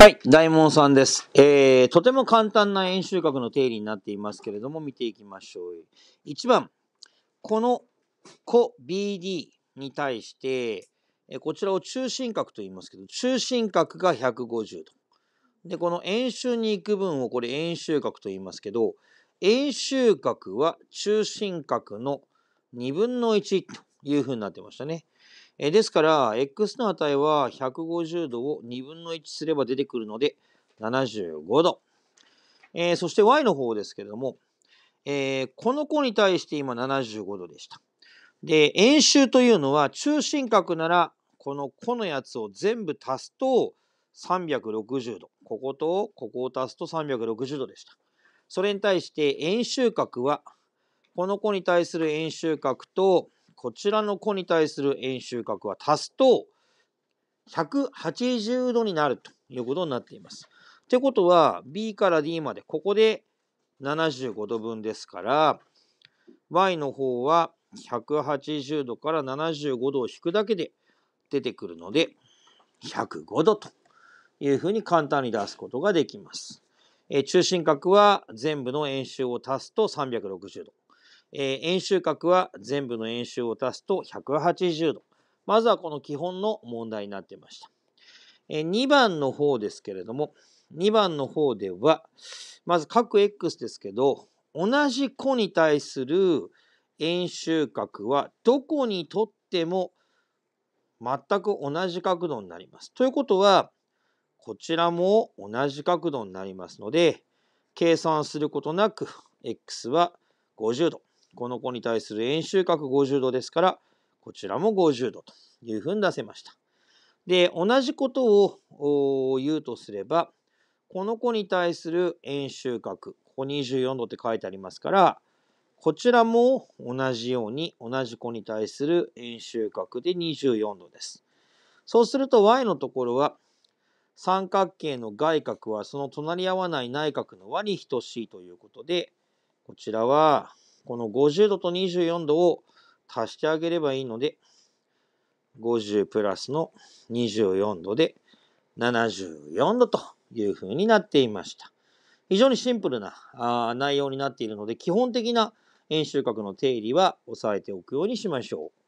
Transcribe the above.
はい、大門さんです。えー、とても簡単な円周角の定理になっていますけれども、見ていきましょう。1番、この個 BD に対して、えこちらを中心角と言いますけど、中心角が150度。で、この円周に行く分をこれ円周角と言いますけど、円周角は中心角の2分の1というふうになってましたね。えですから、x の値は150度を2分の1すれば出てくるので、75度。えー、そして y の方ですけれども、えー、この子に対して今75度でした。で、円周というのは中心角なら、この弧のやつを全部足すと360度。こことここを足すと360度でした。それに対して円周角は、この子に対する円周角とこちらの子に対する円周角は足すと180度になるということになっています。ってことは B から D までここで75度分ですから y の方は180度から75度を引くだけで出てくるので105度というふうに簡単に出すことができます。え中心角は全部の円周を足すと360度。えー、円周角は全部の円周を足すと180度。まずはこの基本の問題になっていました。えー、2番の方ですけれども、2番の方では、まず角 x ですけど、同じ弧に対する円周角はどこにとっても全く同じ角度になります。ということは、こちらも同じ角度になりますので、計算することなく x は50度。この子に対する円周角50度ですから、こちらも50度というふうに出せました。で、同じことを言うとすれば、この子に対する円周角、ここ24度って書いてありますから、こちらも同じように同じ子に対する円周角で24度です。そうすると y のところは三角形の外角はその隣り合わない内角の和に等しいということでこちらはこの50度と24度を足してあげればいいので、50プラスの24度で74度という風になっていました。非常にシンプルなあ内容になっているので、基本的な円周角の定理は押さえておくようにしましょう。